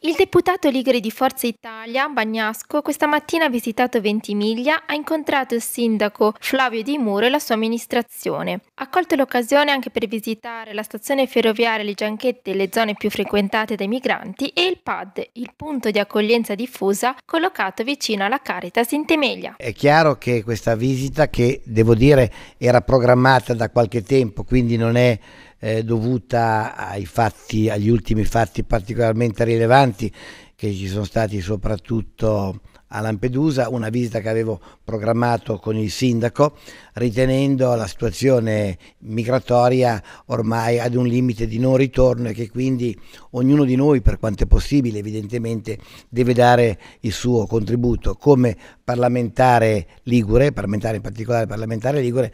Il deputato Ligure di Forza Italia, Bagnasco, questa mattina ha visitato Ventimiglia, ha incontrato il sindaco Flavio Di Muro e la sua amministrazione. Ha colto l'occasione anche per visitare la stazione ferroviaria Le Gianchette, le zone più frequentate dai migranti, e il PAD, il punto di accoglienza diffusa, collocato vicino alla Caritas in Temeglia. È chiaro che questa visita, che devo dire era programmata da qualche tempo, quindi non è eh, dovuta fatti, agli ultimi fatti particolarmente rilevanti che ci sono stati soprattutto a Lampedusa, una visita che avevo programmato con il sindaco, ritenendo la situazione migratoria ormai ad un limite di non ritorno e che quindi ognuno di noi per quanto è possibile evidentemente deve dare il suo contributo come parlamentare ligure, parlamentare in particolare parlamentare ligure,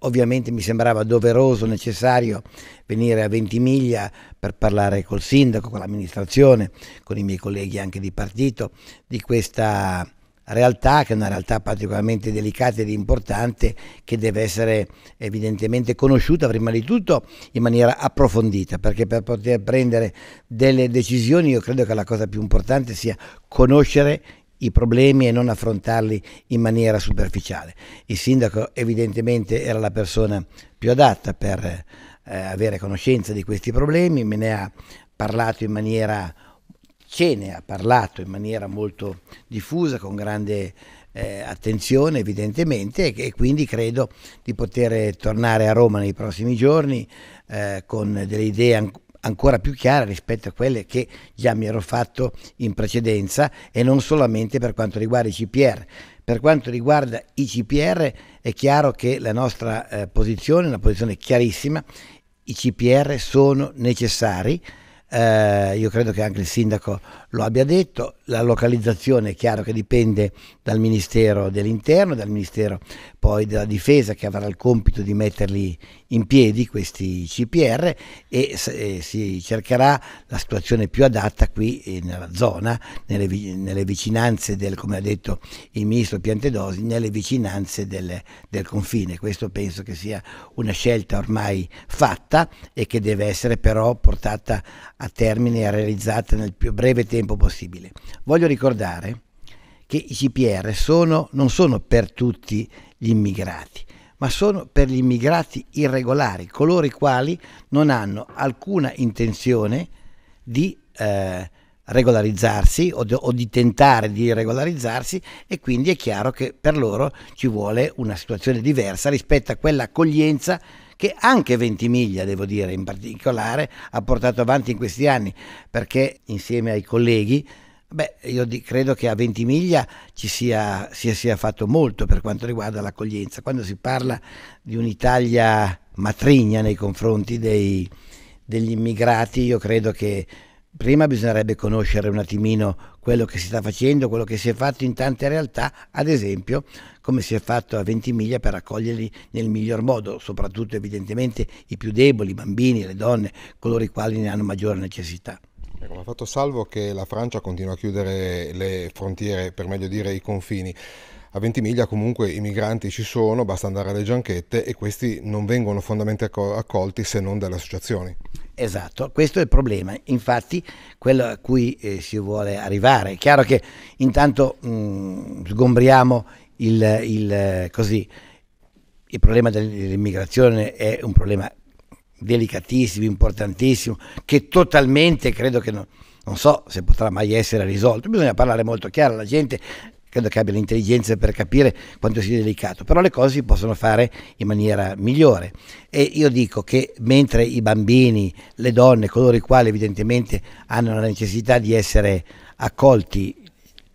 ovviamente mi sembrava doveroso, necessario venire a Ventimiglia per parlare col sindaco, con l'amministrazione, con i miei colleghi anche di partito di questa realtà che è una realtà particolarmente delicata ed importante che deve essere evidentemente conosciuta prima di tutto in maniera approfondita perché per poter prendere delle decisioni io credo che la cosa più importante sia conoscere i problemi e non affrontarli in maniera superficiale. Il sindaco evidentemente era la persona più adatta per eh, avere conoscenza di questi problemi, me ne ha parlato in maniera ce ne ha parlato in maniera molto diffusa, con grande eh, attenzione evidentemente e, e, quindi credo di poter tornare a Roma nei prossimi giorni eh, con delle idee an ancora più chiare rispetto a quelle che già mi ero fatto in precedenza e non solamente per quanto riguarda i CPR. Per quanto riguarda i CPR è chiaro che la nostra eh, posizione è una posizione chiarissima, i CPR sono necessari, eh, io credo che anche il sindaco lo abbia detto, la localizzazione è chiaro che dipende dal Ministero dell'Interno, dal Ministero poi della Difesa che avrà il compito di metterli in piedi questi CPR e, e si cercherà la situazione più adatta qui nella zona, nelle, nelle, vicinanze del, come ha detto il Ministro Piantedosi, nelle vicinanze del, del confine. Questo penso che sia una scelta ormai fatta e che deve essere però portata a termine e realizzata nel più breve tempo tempo possibile. Voglio ricordare che i CPR sono, non sono per tutti gli immigrati, ma sono per gli immigrati irregolari, coloro i quali non hanno alcuna intenzione di eh, regolarizzarsi o di, o di, tentare di regolarizzarsi e quindi è chiaro che per loro ci vuole una situazione diversa rispetto a quella accoglienza che anche Ventimiglia, devo dire, in particolare, ha portato avanti in questi anni, perché insieme ai colleghi Beh, io di, credo che a Ventimiglia ci sia, sia, sia, fatto molto per quanto riguarda l'accoglienza. Quando si parla di un'Italia matrigna nei confronti dei, degli immigrati, io credo che prima bisognerebbe conoscere un attimino quello che si sta facendo, quello che si è fatto in tante realtà, ad esempio come si è fatto a Ventimiglia per accoglierli nel miglior modo, soprattutto evidentemente i più deboli, i bambini, le donne, coloro i quali ne hanno maggiore necessità. Ecco, ha fatto salvo che la Francia continua a chiudere le frontiere, per meglio dire i confini. A Ventimiglia comunque i migranti ci sono, basta andare alle gianchette e questi non vengono fondamentalmente accolti se non dalle associazioni. Esatto, questo è il problema, infatti quello a cui eh, si vuole arrivare. È chiaro che intanto mh, mm, sgombriamo il, il, così, il problema dell'immigrazione è un problema delicatissimo, importantissimo, che totalmente credo che non, non so se potrà mai essere risolto. Bisogna parlare molto chiaro alla gente, credo che abbia l'intelligenza per capire quanto sia delicato, però le cose si possono fare in maniera migliore. E io dico che mentre i bambini, le donne, coloro i quali evidentemente hanno la necessità di essere accolti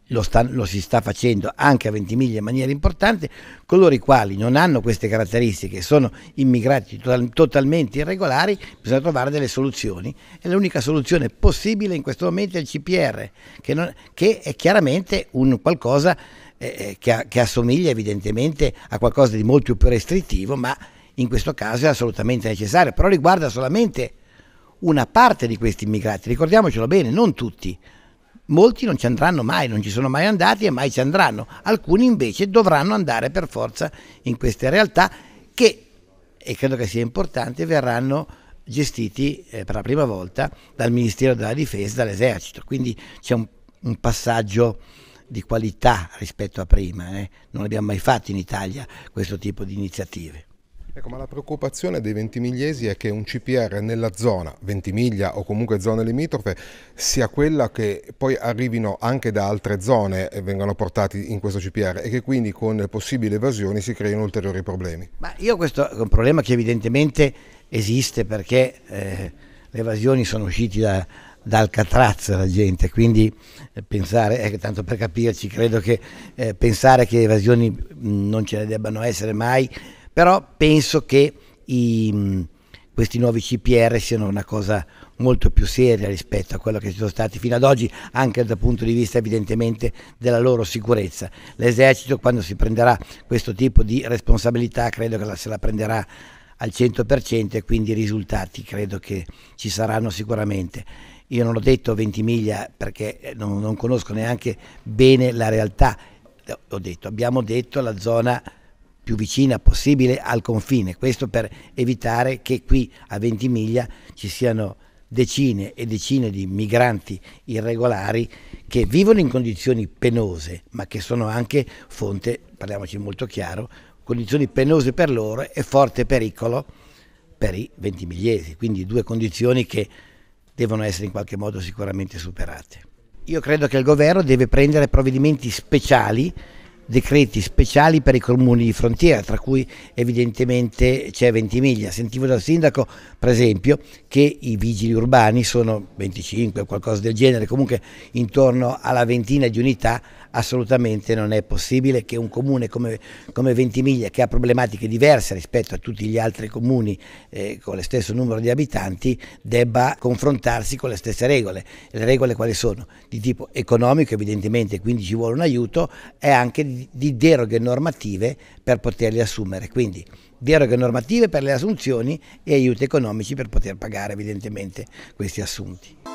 lo, sta, lo, si sta facendo anche a Ventimiglia in maniera importante, coloro i quali non hanno queste caratteristiche, sono immigrati total, totalmente irregolari, bisogna trovare delle soluzioni e l'unica soluzione possibile in questo momento è il CPR, che, non, che è chiaramente un qualcosa eh, eh che, che assomiglia evidentemente a qualcosa di molto più restrittivo, ma in questo caso è assolutamente necessario, però riguarda solamente una parte di questi immigrati, ricordiamocelo bene, non tutti. Molti non ci andranno mai, non ci sono mai andati e mai ci andranno. Alcuni invece dovranno andare per forza in queste realtà che, e credo che sia importante, verranno gestiti eh, per la prima volta dal Ministero della Difesa, dall'Esercito. Quindi c'è un, un passaggio di qualità rispetto a prima. Eh? Non abbiamo mai fatto in Italia questo tipo di iniziative. Ecco, ma la preoccupazione dei ventimigliesi è che un CPR nella zona, Ventimiglia o comunque zone limitrofe, sia quella che poi arrivino anche da altre zone e vengano portati in questo CPR e che quindi con possibili evasioni si creino ulteriori problemi. Ma io questo è un problema che evidentemente esiste perché eh, le evasioni sono uscite da, da Alcatraz la gente, quindi eh, pensare, eh, tanto per capirci, credo che eh, pensare che evasioni mh, non ce ne debbano essere mai però penso che i, mm, questi nuovi CPR siano una cosa molto più seria rispetto a quello che ci sono stati fino ad oggi, anche dal punto di vista evidentemente della loro sicurezza. L'esercito quando si prenderà questo tipo di responsabilità credo che se la prenderà al 100% e quindi i risultati credo che ci saranno sicuramente. Io non ho detto 20 miglia perché eh, non, non conosco neanche bene la realtà, ho detto, abbiamo detto la zona più vicina possibile al confine, questo per evitare che qui a Ventimiglia ci siano decine e decine di migranti irregolari che vivono in condizioni penose, ma che sono anche fonte, parliamoci molto chiaro, condizioni penose per loro e forte pericolo per i ventimigliesi, quindi due condizioni che devono essere in qualche modo sicuramente superate. Io credo che il governo deve prendere provvedimenti speciali decreti speciali per i comuni di frontiera, tra cui evidentemente c'è Ventimiglia. Sentivo dal sindaco, per esempio, che i vigili urbani sono 25, o qualcosa del genere, comunque intorno alla ventina di unità assolutamente non è possibile che un comune come, come Ventimiglia, che ha problematiche diverse rispetto a tutti gli altri comuni eh, con lo stesso numero di abitanti, debba confrontarsi con le stesse regole. Le regole quali sono? Di tipo economico evidentemente, quindi ci vuole un aiuto, e anche di di, deroghe normative per poterli assumere. Quindi deroghe normative per le assunzioni e aiuti economici per poter pagare evidentemente questi assunti.